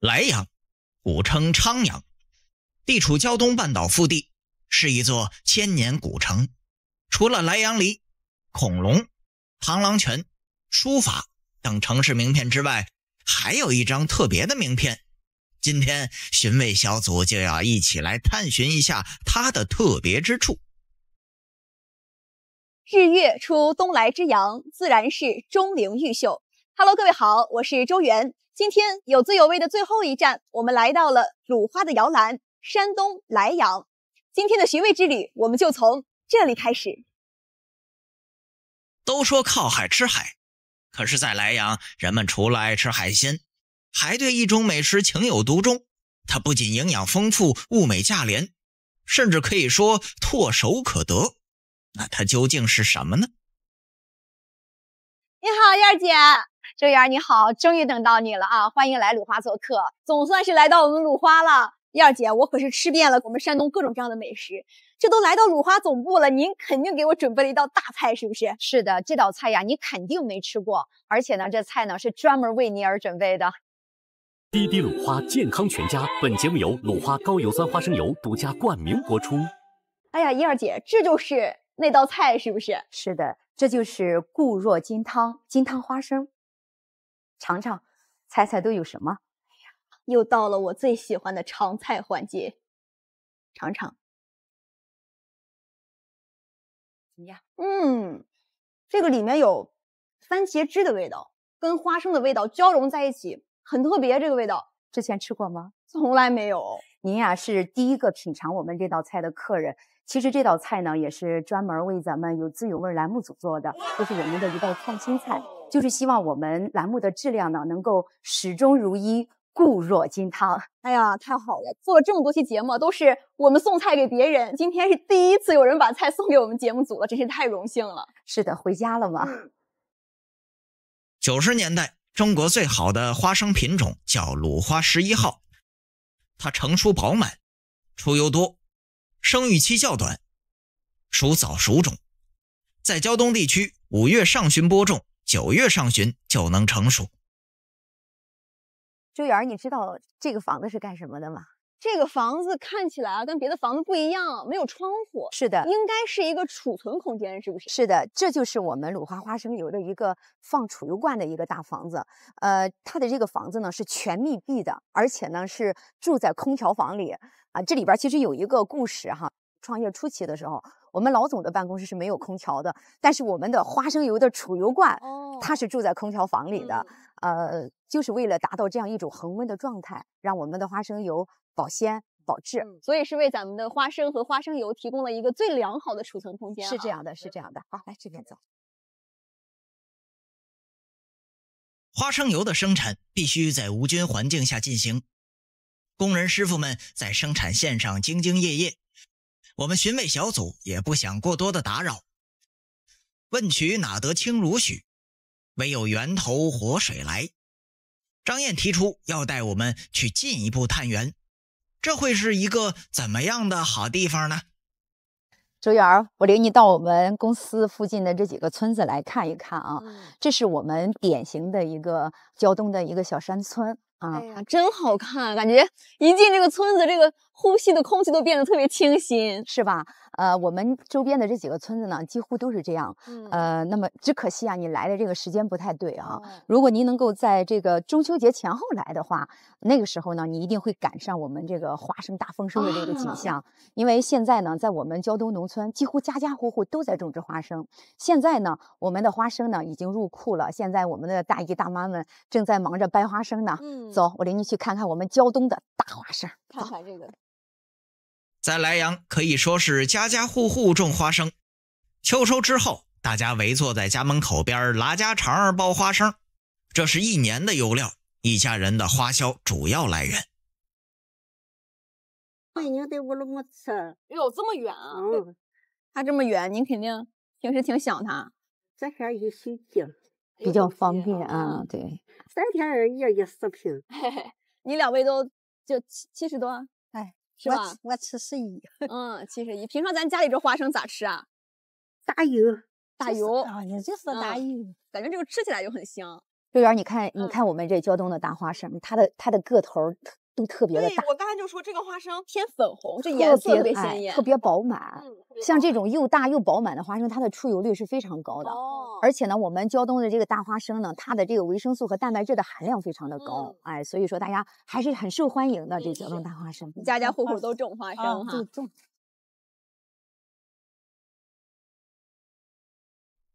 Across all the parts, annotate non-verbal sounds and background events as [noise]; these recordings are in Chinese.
莱阳，古称昌阳，地处胶东半岛腹地，是一座千年古城。除了莱阳梨、恐龙、螳螂拳、书法等城市名片之外，还有一张特别的名片。今天寻味小组就要一起来探寻一下它的特别之处。日月出东来之阳，自然是钟灵毓秀。Hello，各位好，我是周元。今天有滋有味的最后一站，我们来到了鲁花的摇篮——山东莱阳。今天的寻味之旅，我们就从这里开始。都说靠海吃海，可是，在莱阳，人们除了爱吃海鲜，还对一种美食情有独钟。它不仅营养丰富、物美价廉，甚至可以说唾手可得。那它究竟是什么呢？你好，燕儿姐。周园你好，终于等到你了啊！欢迎来鲁花做客，总算是来到我们鲁花了。燕儿姐，我可是吃遍了我们山东各种各样的美食，这都来到鲁花总部了，您肯定给我准备了一道大菜，是不是？是的，这道菜呀，你肯定没吃过，而且呢，这菜呢是专门为您而准备的。滴滴鲁花健康全家，本节目由鲁花高油酸花生油独家冠名播出。哎呀，燕儿姐，这就是那道菜，是不是？是的，这就是固若金汤金汤花生。尝尝，猜猜都有什么？哎呀，又到了我最喜欢的尝菜环节。尝尝，怎么样？嗯，这个里面有番茄汁的味道，跟花生的味道交融在一起，很特别这个味道。之前吃过吗？从来没有。您呀是第一个品尝我们这道菜的客人。其实这道菜呢，也是专门为咱们有滋有味栏目组做的，这是我们的一道创新菜。就是希望我们栏目的质量呢，能够始终如一，固若金汤。哎呀，太好了！做了这么多期节目，都是我们送菜给别人，今天是第一次有人把菜送给我们节目组了，真是太荣幸了。是的，回家了吗？九十年代，中国最好的花生品种叫鲁花十一号，它成熟饱满，出油多，生育期较短，属早熟种，在胶东地区五月上旬播种。九月上旬就能成熟。周员你知道这个房子是干什么的吗？这个房子看起来啊跟别的房子不一样，没有窗户。是的，应该是一个储存空间，是不是？是的，这就是我们鲁花花生油的一个放储油罐的一个大房子。呃，它的这个房子呢是全密闭的，而且呢是住在空调房里。啊，这里边其实有一个故事哈。创业初期的时候，我们老总的办公室是没有空调的，但是我们的花生油的储油罐。他是住在空调房里的，呃，就是为了达到这样一种恒温的状态，让我们的花生油保鲜保质。所以是为咱们的花生和花生油提供了一个最良好的储存空间。是这样的，是这样的。好，来这边走。花生油的生产必须在无菌环境下进行，工人师傅们在生产线上兢兢业业。我们寻味小组也不想过多的打扰。问渠哪得清如许？唯有源头活水来。张燕提出要带我们去进一步探源，这会是一个怎么样的好地方呢？周元，我领你到我们公司附近的这几个村子来看一看啊。这是我们典型的一个胶东的一个小山村啊，真好看，感觉一进这个村子，这个。呼吸的空气都变得特别清新，是吧？呃，我们周边的这几个村子呢，几乎都是这样。呃，那么只可惜啊，你来的这个时间不太对啊。如果您能够在这个中秋节前后来的话，那个时候呢，你一定会赶上我们这个花生大丰收的这个景象。因为现在呢，在我们胶东农村，几乎家家户户都在种植花生。现在呢，我们的花生呢已经入库了。现在我们的大姨大妈们正在忙着掰花生呢。嗯，走，我领你去看看我们胶东的大花生。看看这个。在莱阳可以说是家家户户种花生，秋收之后，大家围坐在家门口边拉家常儿、剥花生，这是一年的油料，一家人的花销主要来源。北京的乌鲁木齐，哟，这么远啊？她这么远，您肯定平时挺想她。在线一视频，比较方便啊，对。三天一视频，四瓶。你两位都就七七十多。是吧？我吃十一，[laughs] 嗯，七十一。平常咱家里这花生咋吃啊？打油，打油，啊，就是打油。感觉这个吃起来就很香。六元，你看，你看我们这胶东的大花生，它的它的个头。都特别的大，我刚才就说这个花生偏粉红，这颜色特别鲜艳，特别饱满。像这种又大又饱满的花生，它的出油率是非常高的。哦，而且呢，我们胶东的这个大花生呢，它的这个维生素和蛋白质的含量非常的高，哎，所以说大家还是很受欢迎的。这胶东大花生，家家户户都种花生哈。种。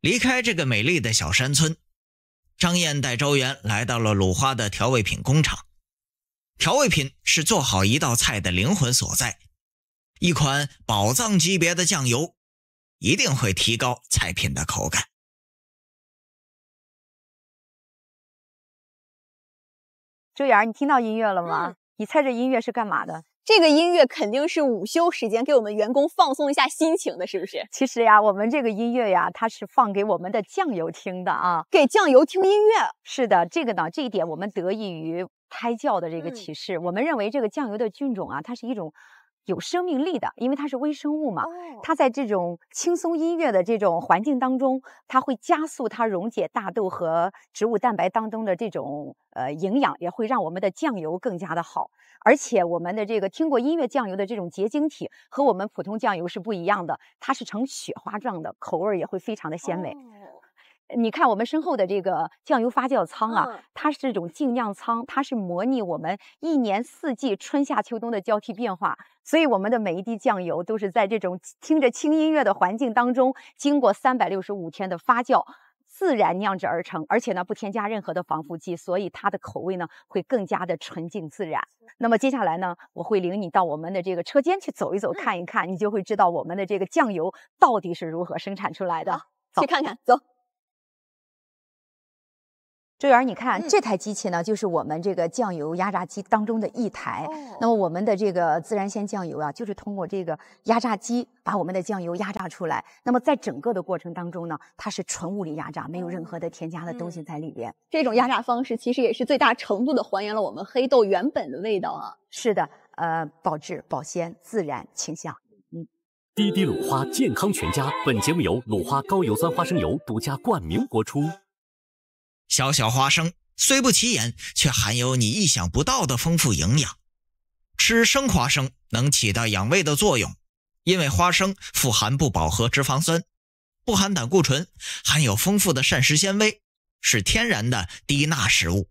离开这个美丽的小山村，张燕带周元来到了鲁花的调味品工厂。调味品是做好一道菜的灵魂所在，一款宝藏级别的酱油一定会提高菜品的口感。周岩，你听到音乐了吗？你猜这音乐是干嘛的？这个音乐肯定是午休时间给我们员工放松一下心情的，是不是？其实呀，我们这个音乐呀，它是放给我们的酱油听的啊，给酱油听音乐。是的，这个呢，这一点我们得益于。胎教的这个启示，我们认为这个酱油的菌种啊，它是一种有生命力的，因为它是微生物嘛。它在这种轻松音乐的这种环境当中，它会加速它溶解大豆和植物蛋白当中的这种呃营养，也会让我们的酱油更加的好。而且我们的这个听过音乐酱油的这种结晶体和我们普通酱油是不一样的，它是呈雪花状的，口味也会非常的鲜美。你看我们身后的这个酱油发酵仓啊，它是这种净酿仓，它是模拟我们一年四季春夏秋冬的交替变化，所以我们的每一滴酱油都是在这种听着轻音乐的环境当中，经过三百六十五天的发酵，自然酿制而成，而且呢不添加任何的防腐剂，所以它的口味呢会更加的纯净自然。那么接下来呢，我会领你到我们的这个车间去走一走，看一看，你就会知道我们的这个酱油到底是如何生产出来的。去看看，走。周媛，你看这台机器呢，就是我们这个酱油压榨机当中的一台。那么我们的这个自然鲜酱油啊，就是通过这个压榨机把我们的酱油压榨出来。那么在整个的过程当中呢，它是纯物理压榨，没有任何的添加的东西在里边。这种压榨方式其实也是最大程度的还原了我们黑豆原本的味道啊。是的，呃，保质、保鲜、自然清香。嗯。滴滴鲁花健康全家，本节目由鲁花高油酸花生油独家冠名播出。小小花生虽不起眼，却含有你意想不到的丰富营养。吃生花生能起到养胃的作用，因为花生富含不饱和脂肪酸，不含胆固醇，含有丰富的膳食纤维，是天然的低钠食物。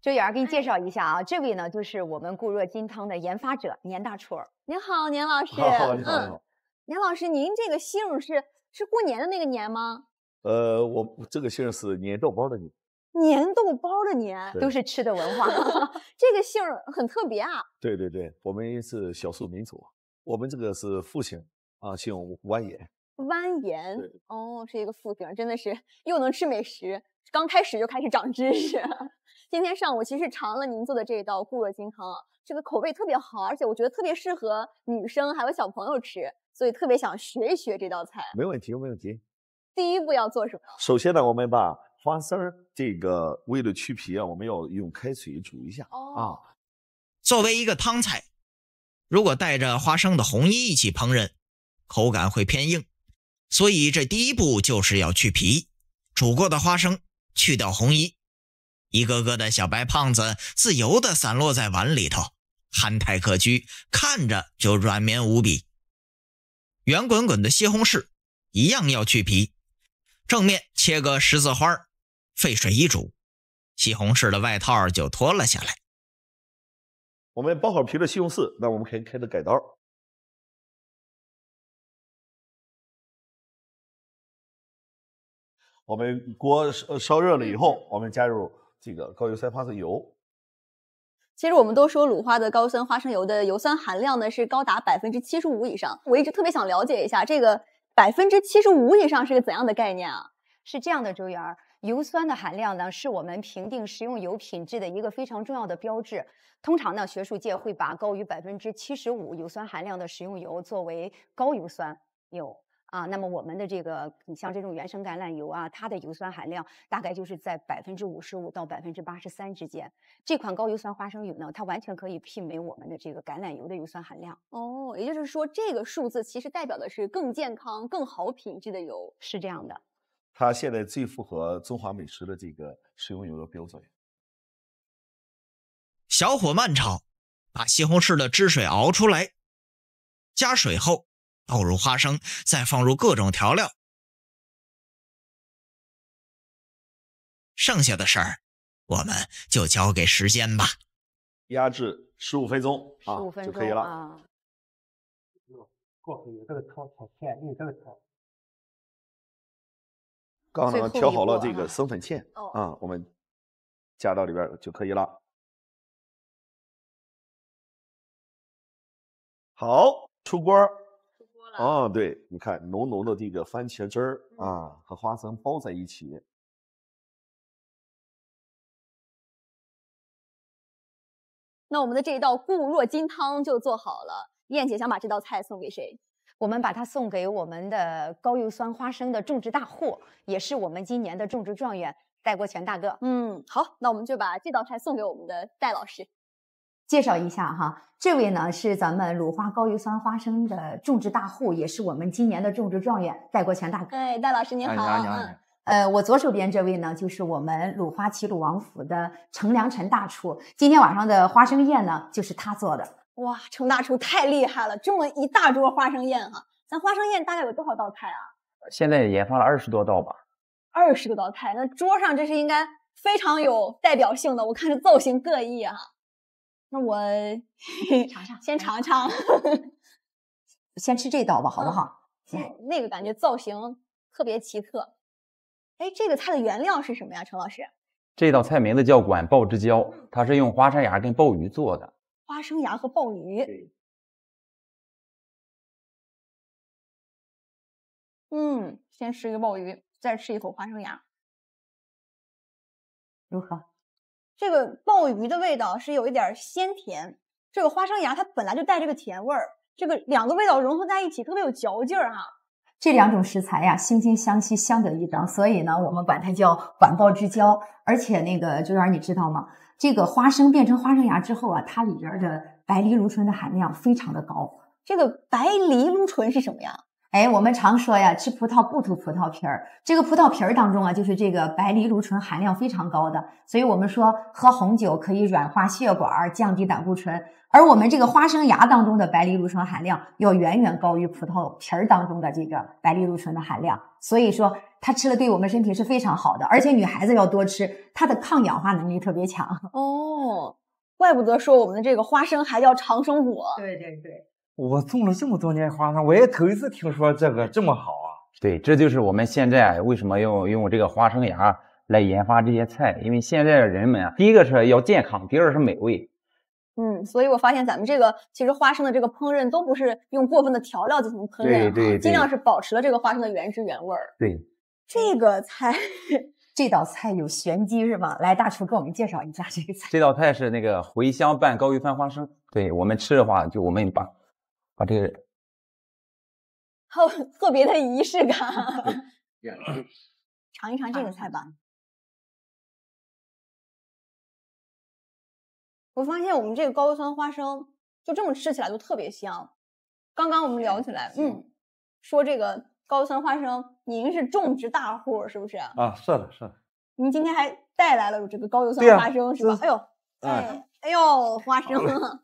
周媛儿，给你介绍一下啊，这位呢就是我们固若金汤的研发者年大厨。您好，年老师。你好，你好。年老师，您这个姓是是过年的那个年吗？呃，我这个姓是年豆包的年。粘豆包的粘都是吃的文化，[laughs] 这个姓儿很特别啊。对对对，我们是少数民族，我们这个是复姓啊，姓蜿蜒。蜿蜒，哦，是一个复姓，真的是又能吃美食，刚开始就开始长知识。[laughs] 今天上午其实尝了您做的这一道固若金汤，这个口味特别好，而且我觉得特别适合女生还有小朋友吃，所以特别想学一学这道菜。没问题，没问题。第一步要做什么？首先呢，我们把。花生这个为了去皮啊，我们要用开水煮一下啊。作为一个汤菜，如果带着花生的红衣一起烹饪，口感会偏硬，所以这第一步就是要去皮。煮过的花生去掉红衣，一个个的小白胖子自由的散落在碗里头，憨态可掬，看着就软绵无比。圆滚滚的西红柿一样要去皮，正面切个十字花儿。沸水一煮，西红柿的外套就脱了下来。我们剥好皮的西红柿，那我们可以开始改刀。我们锅烧烧热了以后，我们加入这个高油酸花生油。其实我们都说鲁花的高酸花生油的油酸含量呢是高达百分之七十五以上。我一直特别想了解一下，这个百分之七十五以上是个怎样的概念啊？是这样的，周源。油酸的含量呢，是我们评定食用油品质的一个非常重要的标志。通常呢，学术界会把高于百分之七十五油酸含量的食用油作为高油酸油啊。那么我们的这个，你像这种原生橄榄油啊，它的油酸含量大概就是在百分之五十五到百分之八十三之间。这款高油酸花生油呢，它完全可以媲美我们的这个橄榄油的油酸含量哦。也就是说，这个数字其实代表的是更健康、更好品质的油，是这样的。它现在最符合中华美食的这个食用油的标准。小火慢炒，把西红柿的汁水熬出来，加水后倒入花生，再放入各种调料。剩下的事儿，我们就交给时间吧。压制十五分钟，十五分钟就可以了啊。过诉这个好炒因用这个炒。刚刚调好了这个生粉芡啊，我们加到里边就可以了。好，出锅出锅了。哦，对，你看，浓浓的这个番茄汁儿啊，和花生包在一起。那我们的这一道固若金汤就做好了。燕姐想把这道菜送给谁？我们把它送给我们的高油酸花生的种植大户，也是我们今年的种植状元戴国权大哥。嗯，好，那我们就把这道菜送给我们的戴老师。介绍一下哈，这位呢是咱们鲁花高油酸花生的种植大户，也是我们今年的种植状元戴国权大哥。哎，戴老师您好。你好，你好。呃，我左手边这位呢，就是我们鲁花齐鲁王府的程良辰大厨，今天晚上的花生宴呢，就是他做的。哇，程大厨太厉害了！这么一大桌花生宴哈，咱花生宴大概有多少道菜啊？现在研发了二十多道吧。二十多道菜，那桌上这是应该非常有代表性的。我看这造型各异哈。那我 [laughs] 尝尝，先尝尝，先吃这道吧，好不好？那那个感觉造型特别奇特。哎，这个菜的原料是什么呀，程老师？这道菜名字叫管鲍之交，它是用花生芽跟鲍鱼做的。花生芽和鲍鱼，嗯，先吃一个鲍鱼，再吃一口花生芽，如何？这个鲍鱼的味道是有一点儿鲜甜，这个花生芽它本来就带这个甜味儿，这个两个味道融合在一起，特别有嚼劲儿哈。这两种食材呀，惺惺相惜，相得益彰，所以呢，我们管它叫“管鲍之交”。而且，那个周元，你知道吗？这个花生变成花生芽之后啊，它里边的白藜芦醇的含量非常的高。这个白藜芦醇是什么呀？哎，我们常说呀，吃葡萄不吐葡萄皮儿。这个葡萄皮儿当中啊，就是这个白藜芦醇含量非常高的。所以我们说，喝红酒可以软化血管、降低胆固醇。而我们这个花生芽当中的白藜芦醇含量要远远高于葡萄皮儿当中的这个白藜芦醇的含量。所以说，它吃了对我们身体是非常好的。而且女孩子要多吃，它的抗氧化能力特别强。哦，怪不得说我们的这个花生还叫长生果。对对对。我种了这么多年花生，我也头一次听说这个这么好啊！对，这就是我们现在为什么要用这个花生芽来研发这些菜，因为现在的人们啊，第一个是要健康，第二是美味。嗯，所以我发现咱们这个其实花生的这个烹饪都不是用过分的调料进行烹饪，对对，尽量是保持了这个花生的原汁原味儿。对，这个菜 [laughs] 这道菜有玄机是吗？来，大厨给我们介绍一下这个菜。这道菜是那个茴香拌高玉酸花生。对我们吃的话，就我们把。把这个，[laughs] 好特别的仪式感。[laughs] [coughs] 尝一尝这个菜吧。我发现我们这个高油酸花生就这么吃起来就特别香。刚刚我们聊起来，嗯，说这个高油酸花生，您是种植大户是不是？啊，是的，是的。您今天还带来了这个高油酸花生是吧？哎呦，哎，哎呦，花生，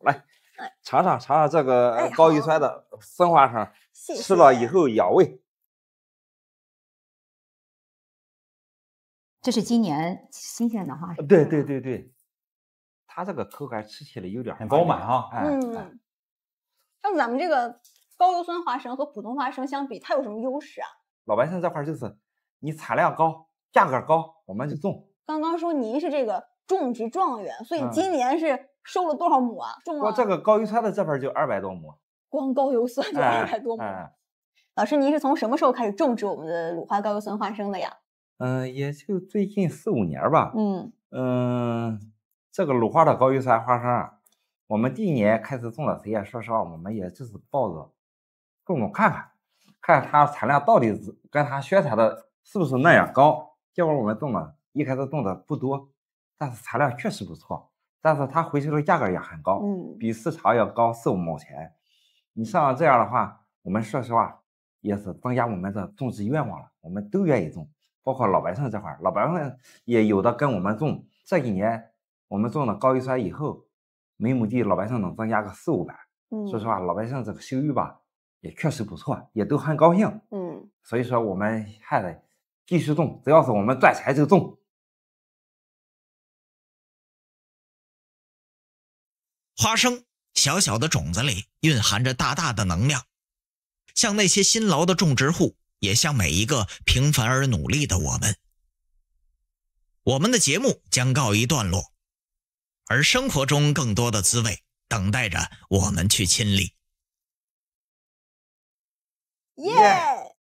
来。尝尝尝尝这个高油酸的生花生，吃了以后养胃。这是今年新鲜的花生，对对对对，它这个口感吃起来有点很饱满哈。嗯，像咱们这个高油酸花生和普通花生相比，它有什么优势啊？老百姓这块就是你产量高，价格高，我们就种。刚刚说您是这个种植状元，所以今年是。收了多少亩啊？光这个高油酸的这盆就二百多亩，光高油酸就二百多亩。老师，您是从什么时候开始种植我们的鲁花高油酸花生的呀？嗯，也就最近四五年吧。嗯嗯，这个鲁花的高油酸花生，啊，我们第一年开始种了，谁呀？说实话，我们也就是抱着种种看看，看它产量到底跟它宣传的是不是那样高。结果我们种了一开始种的不多，但是产量确实不错。但是它回收的价格也很高，嗯，比市场要高四五毛钱。你像这样的话，我们说实话也是增加我们的种植愿望了，我们都愿意种，包括老百姓这块，老百姓也有的跟我们种。这几年我们种了高丽酸以后，每亩地老百姓能增加个四五百。说实话，老百姓这个收入吧也确实不错，也都很高兴。嗯，所以说我们还得继续种，只要是我们赚钱就种。花生小小的种子里蕴含着大大的能量，像那些辛劳的种植户，也像每一个平凡而努力的我们。我们的节目将告一段落，而生活中更多的滋味等待着我们去亲历。耶！